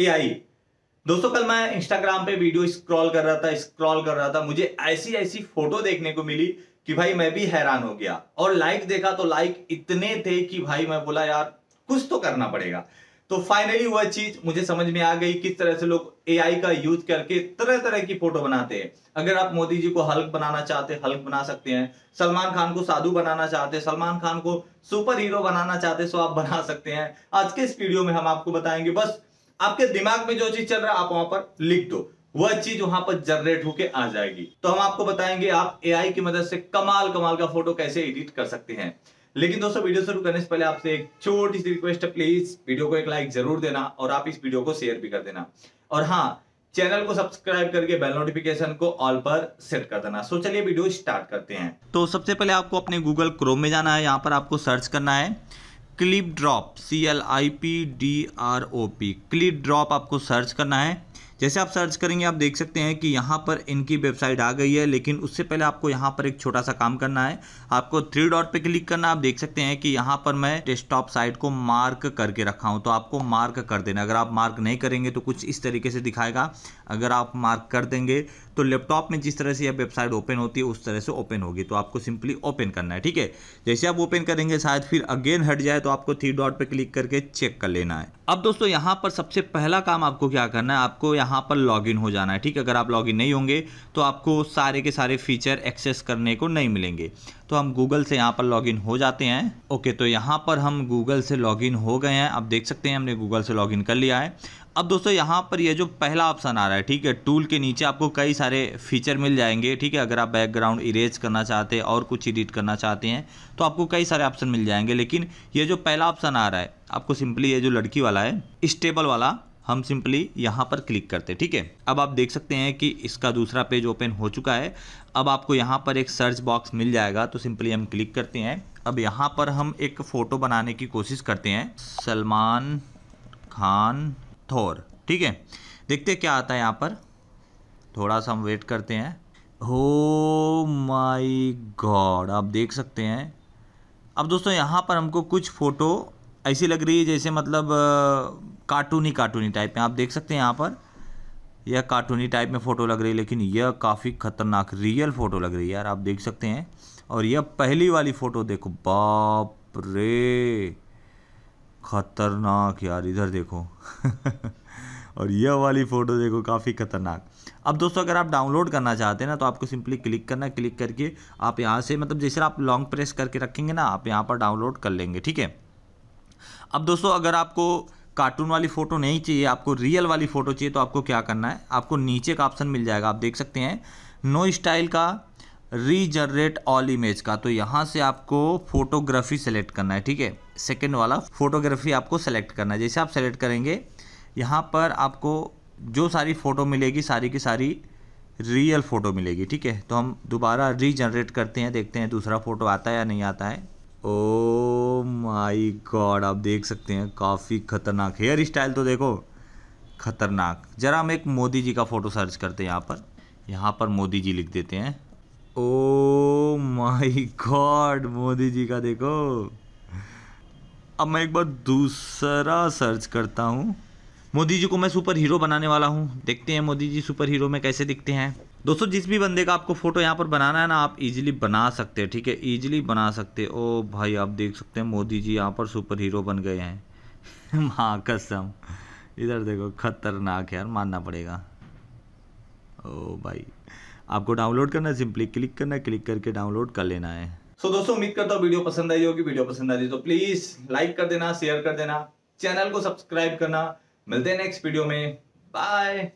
AI दोस्तों कल मैं इंस्टाग्राम पे वीडियो स्क्रॉल कर रहा था स्क्रॉल कर रहा था मुझे ऐसी ऐसी फोटो देखने को मिली कि भाई मैं भी हैरान हो गया और लाइक देखा तो लाइक इतने थे कि भाई मैं बोला यार कुछ तो करना पड़ेगा तो फाइनली वह चीज मुझे समझ में आ गई किस तरह से लोग एआई का यूज करके तरह तरह की फोटो बनाते हैं अगर आप मोदी जी को हल्क बनाना चाहते हैं हल्क बना सकते हैं सलमान खान को साधु बनाना चाहते हैं सलमान खान को सुपर हीरो बनाना चाहते हैं सो तो आप बना सकते हैं आज के इस वीडियो में हम आपको बताएंगे बस आपके दिमाग में जो चीज चल रहा है आप वहां पर लिख दो वह चीज वहां पर जनरेट होके आ जाएगी तो हम आपको बताएंगे आप एआई की मदद से कमाल कमाल का फोटो कैसे एडिट कर सकते हैं लेकिन दोस्तों वीडियो शुरू करने से पहले आपसे एक छोटी सी रिक्वेस्ट है प्लीज वीडियो को एक लाइक जरूर देना और आप इस वीडियो को शेयर भी कर देना और हाँ चैनल को सब्सक्राइब करके बेल नोटिफिकेशन को ऑल पर सेट कर देना सो चलिए वीडियो स्टार्ट करते हैं तो सबसे पहले आपको अपने गूगल क्रोम में जाना है यहाँ पर आपको सर्च करना है clip drop C L I P D R O P clip drop आपको सर्च करना है जैसे आप सर्च करेंगे आप देख सकते हैं कि यहाँ पर इनकी वेबसाइट आ गई है लेकिन उससे पहले आपको यहाँ पर एक छोटा सा काम करना है आपको थ्री डॉट पे क्लिक करना आप देख सकते हैं कि यहाँ पर मैं डेस्कटॉप साइट को मार्क करके रखा हूँ तो आपको मार्क कर देना अगर आप मार्क नहीं करेंगे तो कुछ इस तरीके से दिखाएगा अगर आप मार्क कर देंगे तो लैपटॉप में जिस तरह से यह वेबसाइट ओपन होती है उस तरह से ओपन होगी तो आपको सिंपली ओपन करना है ठीक है जैसे आप ओपन करेंगे शायद फिर अगेन हट जाए तो आपको थ्री डॉट पर क्लिक करके चेक कर लेना है अब दोस्तों यहां पर सबसे पहला काम आपको क्या करना है आपको यहां पर लॉगिन हो जाना है ठीक है अगर आप लॉगिन नहीं होंगे तो आपको सारे के सारे फीचर एक्सेस करने को नहीं मिलेंगे तो हम गूगल से यहाँ पर लॉगिन हो जाते हैं ओके तो यहाँ पर हम गूगल से लॉगिन हो गए हैं आप देख सकते हैं हमने गूगल से लॉगिन कर लिया है अब दोस्तों यहाँ पर ये जो पहला ऑप्शन आ रहा है ठीक है टूल के नीचे आपको कई सारे फीचर मिल जाएंगे ठीक है अगर आप बैकग्राउंड इरेज करना चाहते हैं और कुछ एडिट करना चाहते हैं तो आपको कई सारे ऑप्शन मिल जाएंगे लेकिन ये जो पहला ऑप्शन आ रहा है आपको सिंपली ये जो लड़की वाला है स्टेबल वाला हम सिंपली यहाँ पर क्लिक करते हैं ठीक है अब आप देख सकते हैं कि इसका दूसरा पेज ओपन हो चुका है अब आपको यहाँ पर एक सर्च बॉक्स मिल जाएगा तो सिंपली हम क्लिक करते हैं अब यहाँ पर हम एक फ़ोटो बनाने की कोशिश करते हैं सलमान खान थोर ठीक है देखते क्या आता है यहाँ पर थोड़ा सा हम वेट करते हैं हो माई गॉड आप देख सकते हैं अब दोस्तों यहाँ पर हमको कुछ फ़ोटो ऐसी लग रही है जैसे मतलब कार्टूनी कार्टूनी टाइप में आप देख सकते हैं यहाँ पर यह कार्टूनी टाइप में फ़ोटो लग रही है लेकिन यह काफ़ी ख़तरनाक रियल फ़ोटो लग रही है यार आप देख सकते हैं और यह पहली वाली फ़ोटो देखो बाप रे खतरनाक यार इधर देखो और यह वाली फ़ोटो देखो काफ़ी ख़तरनाक अब दोस्तों अगर आप डाउनलोड करना चाहते हैं ना तो आपको सिंपली क्लिक करना क्लिक करके आप यहाँ से मतलब जैसे आप लॉन्ग प्रेस करके रखेंगे ना आप यहाँ पर डाउनलोड कर लेंगे ठीक है अब दोस्तों अगर आपको कार्टून वाली फ़ोटो नहीं चाहिए आपको रियल वाली फ़ोटो चाहिए तो आपको क्या करना है आपको नीचे का ऑप्शन मिल जाएगा आप देख सकते हैं नो स्टाइल का रीजनरेट ऑल इमेज का तो यहाँ से आपको फोटोग्राफी सेलेक्ट करना है ठीक है सेकेंड वाला फोटोग्राफी आपको सेलेक्ट करना है जैसे आप सेलेक्ट करेंगे यहाँ पर आपको जो सारी फ़ोटो मिलेगी सारी की सारी रियल फ़ोटो मिलेगी ठीक है तो हम दोबारा रीजनरेट करते हैं देखते हैं दूसरा फ़ोटो आता है या नहीं आता है ओ माय गॉड आप देख सकते हैं काफ़ी खतरनाक हेयर स्टाइल तो देखो खतरनाक ज़रा हम एक मोदी जी का फ़ोटो सर्च करते हैं यहाँ पर यहाँ पर मोदी जी लिख देते हैं oh my god Modi ji का देखो अब मैं एक बार दूसरा सर्च करता हूँ मोदी जी को मैं सुपर हीरो बनाने वाला हूँ देखते हैं मोदी जी सुपर हीरो में कैसे दिखते हैं दोस्तों जिस भी बंदे का आपको फ़ोटो यहाँ पर बनाना है ना आप इजीली बना सकते हैं ठीक है इजीली बना सकते हैं ओ भाई आप देख सकते हैं मोदी जी यहाँ पर सुपर हीरो बन गए हैं माँ कसम इधर देखो खतरनाक यार मानना पड़ेगा ओ भाई आपको डाउनलोड करना है सिंपली क्लिक करना है क्लिक करके डाउनलोड कर लेना है सो so, दोस्तों उम्मीद करता हूँ वीडियो पसंद आई होगी वीडियो पसंद आई तो प्लीज़ लाइक कर देना शेयर कर देना चैनल को सब्सक्राइब करना मिलते हैं नेक्स्ट वीडियो में बाय